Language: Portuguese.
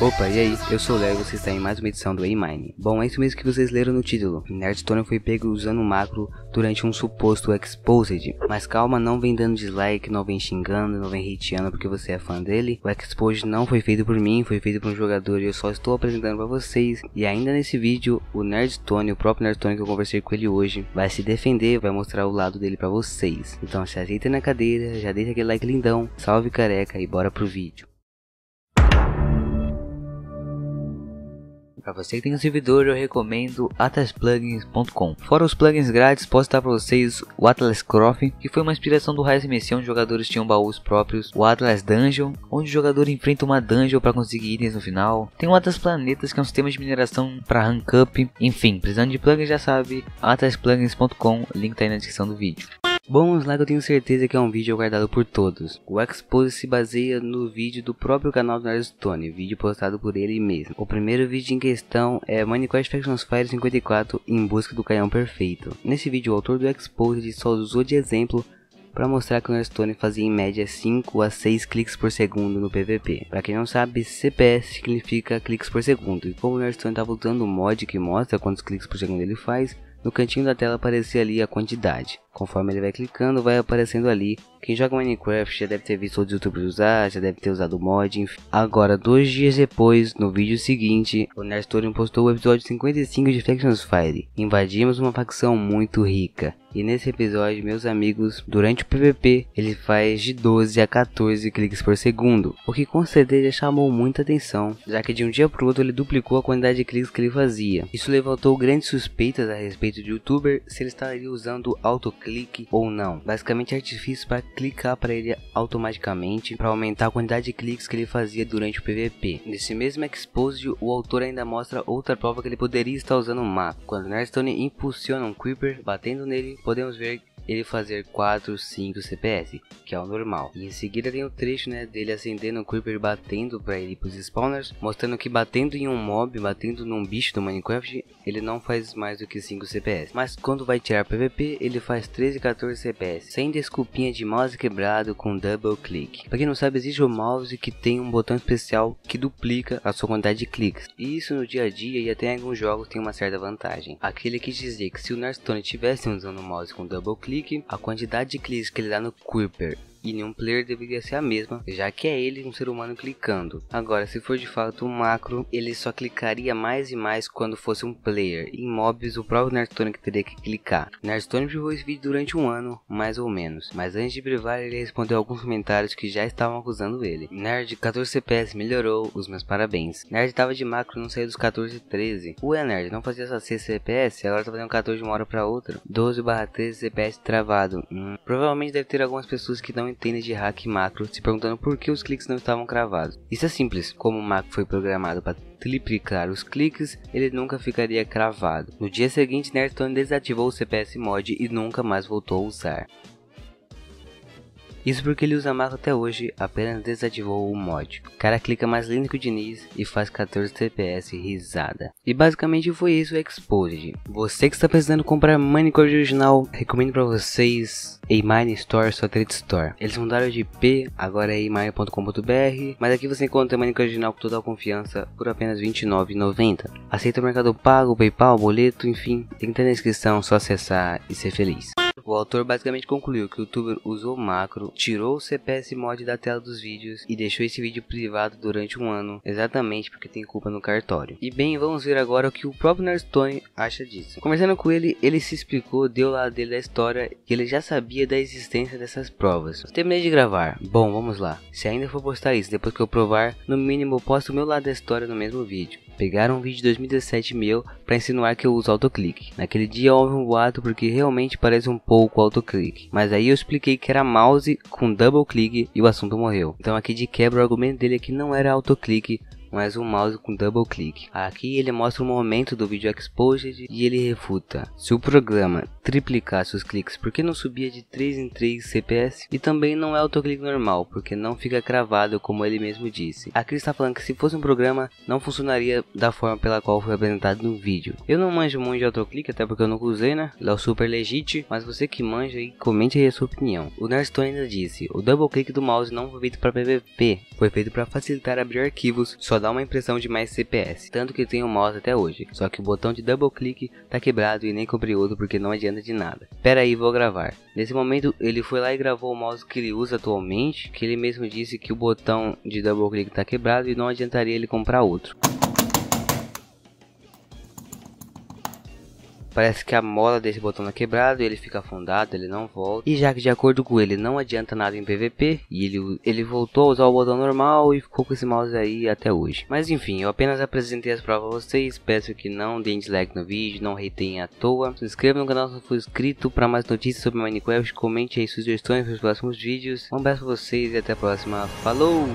Opa, e aí? Eu sou o Léo e você está em mais uma edição do A-Mine. Bom, é isso mesmo que vocês leram no título. Nerdstone foi pego usando um macro durante um suposto Exposed. Mas calma, não vem dando dislike, não vem xingando, não vem hateando porque você é fã dele. O Exposed não foi feito por mim, foi feito por um jogador e eu só estou apresentando para vocês. E ainda nesse vídeo, o Nerdstone, o próprio Nerdstone que eu conversei com ele hoje, vai se defender, vai mostrar o lado dele para vocês. Então se ajeita na cadeira, já deixa aquele like lindão, salve careca e bora pro vídeo. Para você que tem um servidor, eu recomendo atlasplugins.com. Fora os plugins grátis, posso dar para vocês o Atlas Croft, que foi uma inspiração do Rise MC, onde jogadores tinham baús próprios. O Atlas Dungeon, onde o jogador enfrenta uma dungeon para conseguir itens no final. Tem o Atlas Planetas, que é um sistema de mineração para rank up. Enfim, precisando de plugins já sabe, atlasplugins.com, link tá aí na descrição do vídeo. Bom, lá que eu tenho certeza que é um vídeo guardado por todos. O Expose se baseia no vídeo do próprio canal do Nerdstone, vídeo postado por ele mesmo. O primeiro vídeo em questão é Minecraft Factions Fire 54 em busca do canhão perfeito. Nesse vídeo o autor do Expose só usou de exemplo para mostrar que o Nerdstone fazia em média 5 a 6 cliques por segundo no PVP. Para quem não sabe, CPS significa cliques por segundo, e como o Nerdstone estava tá usando um mod que mostra quantos cliques por segundo ele faz, no cantinho da tela aparecia ali a quantidade. Conforme ele vai clicando, vai aparecendo ali. Quem joga Minecraft já deve ter visto outros youtubers usar, já deve ter usado mod, enfim. Agora, dois dias depois, no vídeo seguinte, o Nestorium postou o episódio 55 de Factions Fire. Invadimos uma facção muito rica. E nesse episódio, meus amigos, durante o PVP, ele faz de 12 a 14 cliques por segundo, o que com certeza chamou muita atenção, já que de um dia para o outro ele duplicou a quantidade de cliques que ele fazia. Isso levantou grandes suspeitas a respeito do youtuber se ele estaria usando autoclick clique ou não. Basicamente artifício para clicar para ele automaticamente para aumentar a quantidade de cliques que ele fazia durante o PVP. Nesse mesmo exposio, o autor ainda mostra outra prova que ele poderia estar usando o mapa. Quando Nerdstone impulsiona um Creeper batendo nele, podemos ver ele fazer 4 ou 5 CPS, que é o normal. E em seguida tem o trecho né, dele acendendo o Creeper batendo para ele pros spawners, mostrando que batendo em um mob, batendo num bicho do Minecraft, ele não faz mais do que 5 CPS. Mas quando vai tirar PVP, ele faz 13 e 14 CPS, sem desculpinha de mouse quebrado com double click. Pra quem não sabe, existe o mouse que tem um botão especial que duplica a sua quantidade de cliques. E isso no dia a dia e até em alguns jogos tem uma certa vantagem. Aquele que dizia que se o Narstone tivesse usando o mouse com double click, a quantidade de cliques que ele dá no Creeper e nenhum player deveria ser a mesma, já que é ele um ser humano clicando. Agora, se for de fato um macro, ele só clicaria mais e mais quando fosse um player. Em mobs, o próprio Nerdtonic teria que clicar. Nerdtonic privou esse vídeo durante um ano, mais ou menos, mas antes de privar, ele respondeu alguns comentários que já estavam acusando ele. Nerd 14 CPS melhorou, os meus parabéns. Nerd tava de macro não saiu dos 14 13. Ué, Nerd, não fazia essa 6 CPS, agora tá fazendo 14 de uma hora pra outra. 12 barra 13 CPS travado. Hum. Provavelmente deve ter algumas pessoas que não centenas de hack macros se perguntando por que os cliques não estavam cravados. Isso é simples, como o macro foi programado para triplicar os cliques, ele nunca ficaria cravado. No dia seguinte, Nerdstone desativou o CPS mod e nunca mais voltou a usar. Isso porque ele usa a até hoje, apenas desativou o mod. Cara clica mais lindo que o Diniz e faz 14 TPS risada. E basicamente foi isso o Exposed. Você que está precisando comprar Minecraft original, recomendo para vocês Mine Store, sua trade store. Eles mudaram de P, agora é eMine.com.br, mas aqui você encontra Minecraft original com total confiança por apenas R$29,90. Aceita o Mercado Pago, Paypal, boleto, enfim. Tem que ter na descrição, só acessar e ser feliz. O autor basicamente concluiu que o youtuber usou macro, tirou o CPS mod da tela dos vídeos e deixou esse vídeo privado durante um ano, exatamente porque tem culpa no cartório. E bem, vamos ver agora o que o próprio Nerdstone acha disso. Conversando com ele, ele se explicou, deu lado dele da história e ele já sabia da existência dessas provas. terminei de gravar, bom, vamos lá. Se ainda for postar isso depois que eu provar, no mínimo eu posto o meu lado da história no mesmo vídeo. Pegaram um vídeo de 2017 meu para insinuar que eu uso autoclique. Naquele dia houve um boato porque realmente parece um pouco autoclique, Mas aí eu expliquei que era mouse com double click e o assunto morreu. Então aqui de quebra o argumento dele é que não era autoclique mas um mouse com double click. Aqui ele mostra o momento do vídeo exposed e ele refuta. Se o programa triplicasse os cliques, por que não subia de 3 em 3 CPS? E também não é autoclick normal, porque não fica cravado como ele mesmo disse. Aqui está falando que se fosse um programa, não funcionaria da forma pela qual foi apresentado no vídeo. Eu não manjo muito de autoclick, até porque eu nunca usei, né? Ele é o super legit, mas você que manja aí, comente aí a sua opinião. O Nerdstone ainda disse, o double click do mouse não foi feito para PVP, foi feito para facilitar abrir arquivos, só só dá uma impressão de mais CPS, tanto que tenho o mouse até hoje, só que o botão de double click tá quebrado e nem comprei outro porque não adianta de nada. Pera aí, vou gravar. Nesse momento ele foi lá e gravou o mouse que ele usa atualmente, que ele mesmo disse que o botão de double click tá quebrado e não adiantaria ele comprar outro. Parece que a mola desse botão é tá quebrada, ele fica afundado, ele não volta. E já que de acordo com ele não adianta nada em PVP, e ele, ele voltou a usar o botão normal e ficou com esse mouse aí até hoje. Mas enfim, eu apenas apresentei as provas a vocês, peço que não deem dislike no vídeo, não retenham à toa. Se inscreva no canal se não for inscrito para mais notícias sobre Minecraft, comente aí sugestões para os próximos vídeos. Um abraço para vocês e até a próxima. Falou!